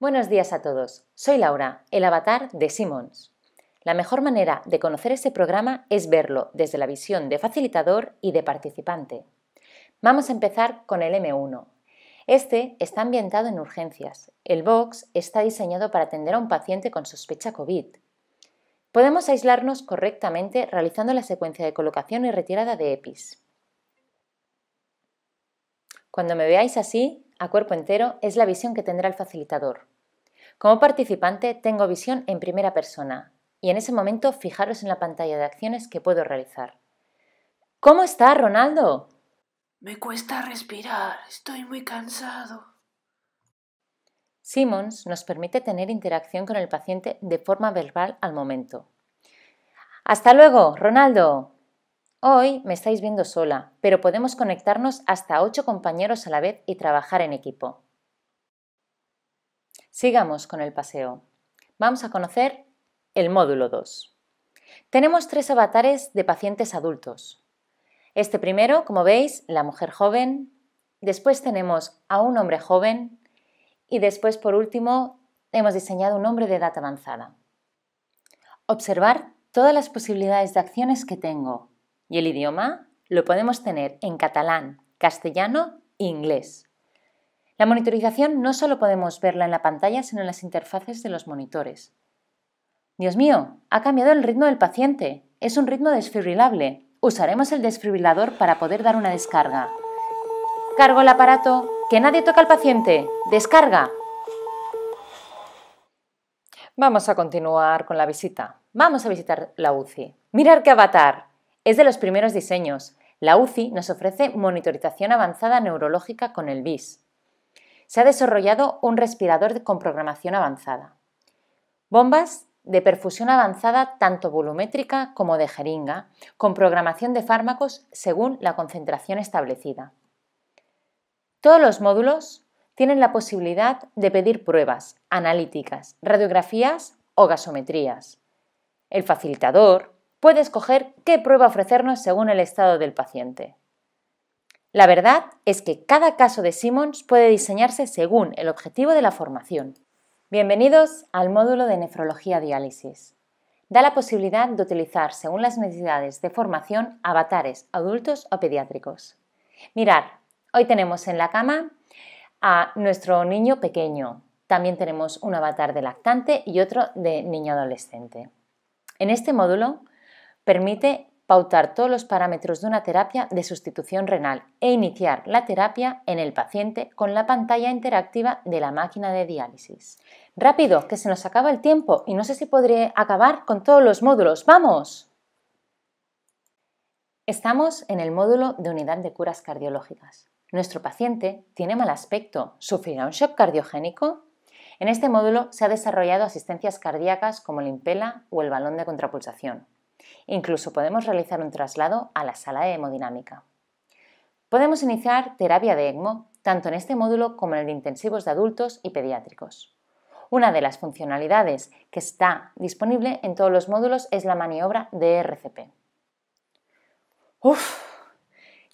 Buenos días a todos, soy Laura, el avatar de Simons. La mejor manera de conocer este programa es verlo desde la visión de facilitador y de participante. Vamos a empezar con el M1. Este está ambientado en urgencias. El box está diseñado para atender a un paciente con sospecha COVID. Podemos aislarnos correctamente realizando la secuencia de colocación y retirada de EPIs. Cuando me veáis así, a cuerpo entero es la visión que tendrá el facilitador. Como participante tengo visión en primera persona y en ese momento fijaros en la pantalla de acciones que puedo realizar. ¿Cómo está, Ronaldo? Me cuesta respirar, estoy muy cansado. Simmons nos permite tener interacción con el paciente de forma verbal al momento. Hasta luego, Ronaldo. Hoy me estáis viendo sola, pero podemos conectarnos hasta ocho compañeros a la vez y trabajar en equipo. Sigamos con el paseo. Vamos a conocer el módulo 2. Tenemos tres avatares de pacientes adultos. Este primero, como veis, la mujer joven, después tenemos a un hombre joven y después, por último, hemos diseñado un hombre de edad avanzada. Observar todas las posibilidades de acciones que tengo, y el idioma lo podemos tener en catalán, castellano e inglés. La monitorización no solo podemos verla en la pantalla, sino en las interfaces de los monitores. Dios mío, ha cambiado el ritmo del paciente. Es un ritmo desfibrilable. Usaremos el desfibrilador para poder dar una descarga. Cargo el aparato. Que nadie toca al paciente. Descarga. Vamos a continuar con la visita. Vamos a visitar la UCI. Mirar qué avatar. Es de los primeros diseños. La UCI nos ofrece monitorización avanzada neurológica con el BIS. Se ha desarrollado un respirador con programación avanzada. Bombas de perfusión avanzada tanto volumétrica como de jeringa, con programación de fármacos según la concentración establecida. Todos los módulos tienen la posibilidad de pedir pruebas analíticas, radiografías o gasometrías. El facilitador puede escoger qué prueba ofrecernos según el estado del paciente. La verdad es que cada caso de Simmons puede diseñarse según el objetivo de la formación. Bienvenidos al módulo de nefrología diálisis. Da la posibilidad de utilizar según las necesidades de formación avatares adultos o pediátricos. Mirad, hoy tenemos en la cama a nuestro niño pequeño. También tenemos un avatar de lactante y otro de niño adolescente. En este módulo permite pautar todos los parámetros de una terapia de sustitución renal e iniciar la terapia en el paciente con la pantalla interactiva de la máquina de diálisis. Rápido, que se nos acaba el tiempo y no sé si podré acabar con todos los módulos. ¡Vamos! Estamos en el módulo de unidad de curas cardiológicas. Nuestro paciente tiene mal aspecto, sufrirá un shock cardiogénico. En este módulo se ha desarrollado asistencias cardíacas como el impela o el balón de contrapulsación, Incluso podemos realizar un traslado a la sala de hemodinámica. Podemos iniciar terapia de ECMO tanto en este módulo como en el de intensivos de adultos y pediátricos. Una de las funcionalidades que está disponible en todos los módulos es la maniobra de RCP. Uf,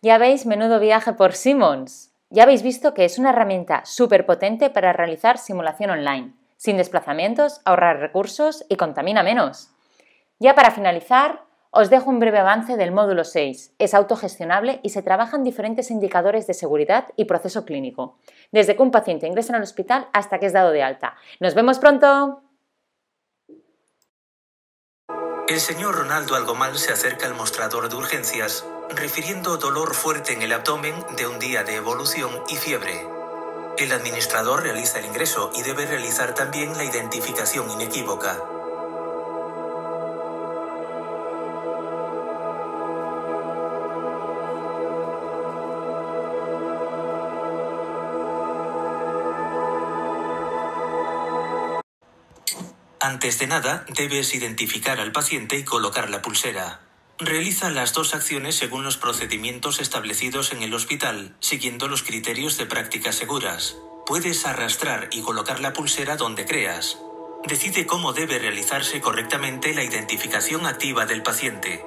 ya veis menudo viaje por Simmons. Ya habéis visto que es una herramienta súper potente para realizar simulación online, sin desplazamientos, ahorrar recursos y contamina menos. Ya para finalizar, os dejo un breve avance del módulo 6. Es autogestionable y se trabajan diferentes indicadores de seguridad y proceso clínico, desde que un paciente ingresa en el hospital hasta que es dado de alta. ¡Nos vemos pronto! El señor Ronaldo Algomal se acerca al mostrador de urgencias, refiriendo dolor fuerte en el abdomen de un día de evolución y fiebre. El administrador realiza el ingreso y debe realizar también la identificación inequívoca. Antes de nada, debes identificar al paciente y colocar la pulsera. Realiza las dos acciones según los procedimientos establecidos en el hospital, siguiendo los criterios de prácticas seguras. Puedes arrastrar y colocar la pulsera donde creas. Decide cómo debe realizarse correctamente la identificación activa del paciente.